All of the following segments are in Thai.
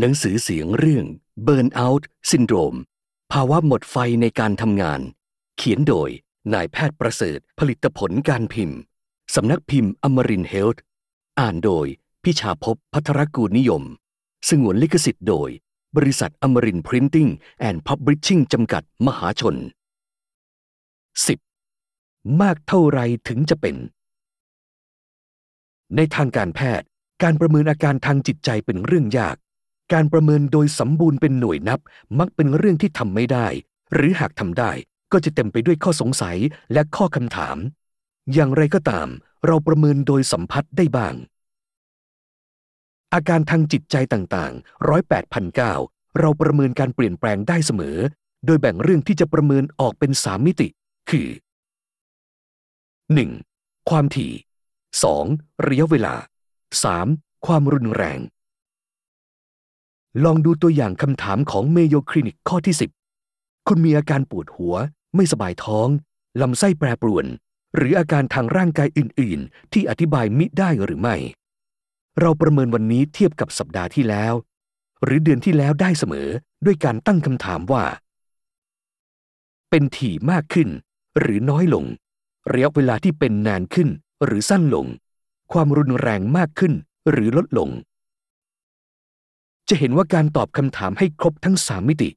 หนังสือเสียงเรื่อง Burn Out Syndrome ภาวะหมดไฟในการทำงาน เขียนโดย นายแพทย์ประเสริฐผลิตผลการพิมพ์ สำนักพิมพ์อมรินเฮลท์ อ่านโดยพิชาพพัทรกูนิยมสงวนลิขสิทธิ์โดย บริษัทอมรินพรินติ้งแอนด์พับบิชชิ่งจำกัดมหาชน 10. มากเท่าไรถึงจะเป็น ในทางการแพทย์ การประเมินอาการทางจิตใจเป็นเรื่องยากการประเมินโดยสมบูรณ์เป็นหน่วยนับมักเป็นเรื่องที่ทำไม่ได้ หรือหากทำได้ก็จะเต็มไปด้วยข้อสงสัยและข้อคำถาม อย่างไรก็ตาม เราประเมินโดยสัมผัสได้บ้าง อาการทางจิตใจต่างๆร้อยแปดพันเก้าเราประเมินการเปลี่ยนแปลงได้เสมอ โดยแบ่งเรื่องที่จะประเมินออกเป็นสามมิติ คือ 1. ความถี่ 2. ระยะเวลา 3. ความรุนแรงลองดูตัวอย่างคำถามของเมโยคลินิกข้อที่ 10คุณมีอาการปวดหัว ไม่สบายท้อง ลำไส้แปรปรวน หรืออาการทางร่างกายอื่นๆ ที่อธิบายมิได้หรือไม่ เราประเมินวันนี้เทียบกับสัปดาห์ที่แล้ว หรือเดือนที่แล้วได้เสมอ ด้วยการตั้งคำถามว่า เป็นถี่มากขึ้น หรือน้อยลงระยะเวลาที่เป็นนานขึ้น หรือสั้นลง ความรุนแรงมากขึ้น หรือลดลงจะเห็นว่าการตอบคำถามให้ครบทั้งสามมิติ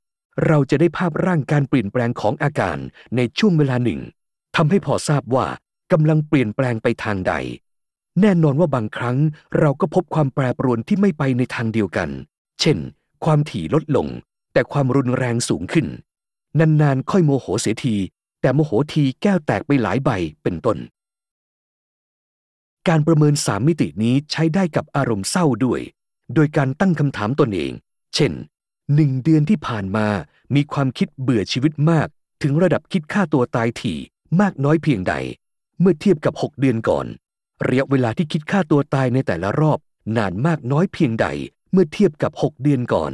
เราจะได้ภาพร่างการเปลี่ยนแปลงของอาการในช่วงเวลาหนึ่งทำให้พอทราบว่ากำลังเปลี่ยนแปลงไปทางใด แน่นอนว่าบางครั้ง เราก็พบความแปรปรวนที่ไม่ไปในทางเดียวกัน เช่นความถี่ลดลง แต่ความรุนแรงสูงขึ้นนานๆค่อยโมโหเสียทีแต่โมโหทีแก้วแตกไปหลายใบ เป็นต้น การประเมินสามมิตินี้ใช้ได้กับอารมณ์เศร้าด้วยโดยการตั้งคำถามตนเอง เช่นหนึ่งเดือนที่ผ่านมา มีความคิดเบื่อชีวิตมาก ถึงระดับคิดฆ่าตัวตายถี่ มากน้อยเพียงใด เมื่อเทียบกับ 6 เดือนก่อนระยะเวลาที่คิดฆ่าตัวตายในแต่ละรอบนานมากน้อยเพียงใดเมื่อเทียบกับ 6 เดือนก่อน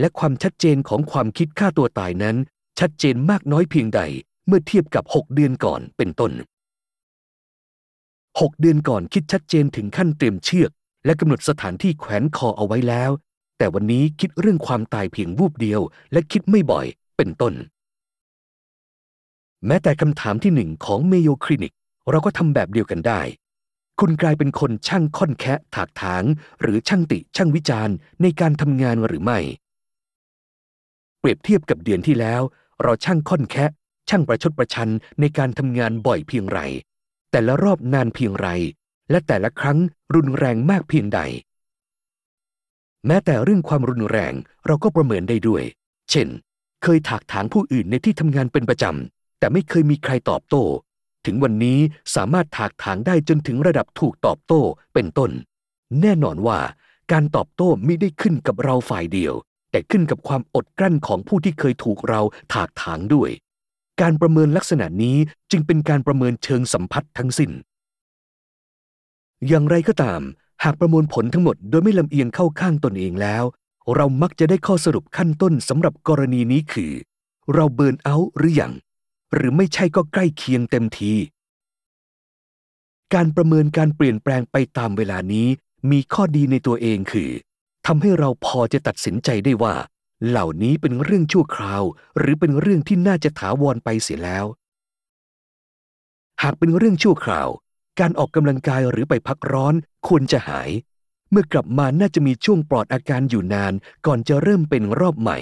และความชัดเจนของความคิดฆ่าตัวตายนั้น ชัดเจนมากน้อยเพียงใด เมื่อเทียบกับ 6 เดือนก่อนเป็นต้น 6 เดือนก่อนคิดชัดเจนถึงขั้นเตรียมเชือกและ กำหนดสถานที่แขวนคอเอาไว้แล้ว แต่วันนี้คิดเรื่องความตายเพียงวูบเดียว และคิดไม่บ่อย เป็นต้น แม้แต่คำถามที่หนึ่งของเมโยคลินิกเราก็ทำแบบเดียวกันได้ คุณกลายเป็นคนช่างค่อนแคะ ถากถางหรือช่างติช่างวิจารณ์ ในการทำงานหรือไม่ เปรียบเทียบกับเดือนที่แล้ว เราช่างค่อนแคะ ช่างประชดประชันในการทำงานบ่อยเพียงไรแต่ละรอบนานเพียงไรและแต่ละครั้งรุนแรงมากเพียงใด แม้แต่เรื่องความรุนแรงเราก็ประเมินได้ด้วย เช่น เคยถากถางผู้อื่นในที่ทำงานเป็นประจำ แต่ไม่เคยมีใครตอบโต้ ถึงวันนี้สามารถถากถางได้จนถึงระดับถูกตอบโต้เป็นต้น แน่นอนว่า การตอบโต้ไม่ได้ขึ้นกับเราฝ่ายเดียว แต่ขึ้นกับความอดกลั้นของผู้ที่เคยถูกเราถากถางด้วย การประเมินลักษณะนี้จึงเป็นการประเมินเชิงสัมพัทธ์ทั้งสิน้นอย่างไรก็ตาม หากประมวลผลทั้งหมด โดยไม่ลำเอียงเข้าข้างตนเองแล้ว เรามักจะได้ข้อสรุปขั้นต้นสำหรับกรณีนี้คือ เราเบิร์นเอาท์หรืออยัง หรือไม่ใช่ก็ใกล้เคียงเต็มที การประเมินการเปลี่ยนแปลงไปตามเวลานี้มีข้อดีในตัวเองคือทำให้เราพอจะตัดสินใจได้ว่า เหล่านี้เป็นเรื่องชั่วคราว หรือเป็นเรื่องที่น่าจะถาวรไปเสียแล้ว หากเป็นเรื่องชั่วคราวการออกกำลังกายหรือไปพักร้อนควรจะหาย เมื่อกลับมาน่าจะมีช่วงปลอดอาการอยู่นาน ก่อนจะเริ่มเป็นรอบใหม่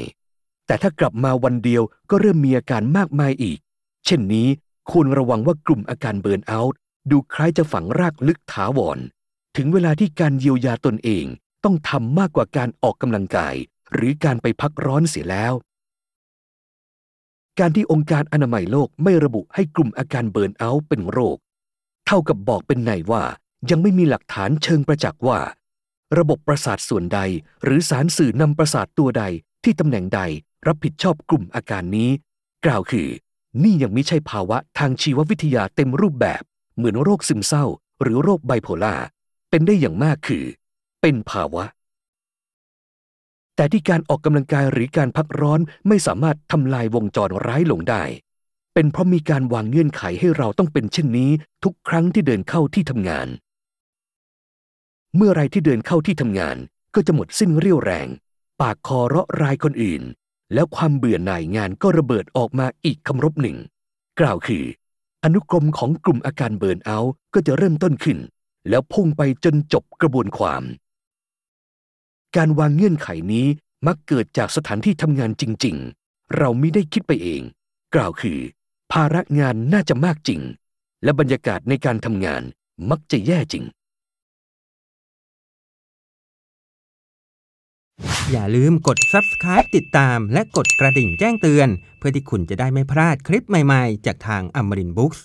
แต่ถ้ากลับมาวันเดียวก็เริ่มมีอาการมากมายอีก เช่นนี้ควรระวังว่ากลุ่มอาการเบิร์นเอาท์ดูคล้ายจะฝังรากลึกถาวรถึงเวลาที่การเยียวยาตนเองต้องทำมากกว่าการออกกำลังกาย หรือการไปพักร้อนเสียแล้ว การที่องค์การอนามัยโลกไม่ระบุให้กลุ่มอาการเบิร์นเอาท์เป็นโรคเท่ากับบอกเป็นหนว่า ยังไม่มีหลักฐานเชิงประจักษ์ว่า ระบบประสาทส่วนใดหรือสารสื่อนำประสาทตัวใดที่ตำแหน่งใดรับผิดชอบกลุ่มอาการนี้ กล่าวคือ นี่ยังไม่ใช่ภาวะทางชีววิทยาเต็มรูปแบบ เหมือนโรคซึมเศร้า หรือโรคไบโพล่าเป็นได้อย่างมากคือ เป็นภาวะ แต่ที่การออกกำลังกายหรือการพักร้อนไม่สามารถทำลายวงจรร้ายลงได้เป็นเพราะมีการวางเงื่อนไขให้เราต้องเป็นเช่นนี้ทุกครั้งที่เดินเข้าที่ทำงาน เมื่อไรที่เดินเข้าที่ทำงานก็จะหมดสิ้นเรี่ยวแรง ปากคอเราะรายคนอื่น แล้วความเบื่อหน่ายงานก็ระเบิดออกมาอีกคำรบหนึ่งกล่าวคือ อนุกรมของกลุ่มอาการเบิร์นเอาก็จะเริ่มต้นขึ้น แล้วพุ่งไปจนจบกระบวนความ การวางเงื่อนไขนี้มักเกิดจากสถานที่ทำงานจริง ๆ เราไม่ได้คิดไปเอง กล่าวคือภาระงานน่าจะมากจริง และบรรยากาศในการทำงานมักจะแย่จริง อย่าลืมกด subscribe ติดตามและกดกระดิ่งแจ้งเตือน เพื่อที่คุณจะได้ไม่พลาดคลิปใหม่ๆจากทาง a m r i n Books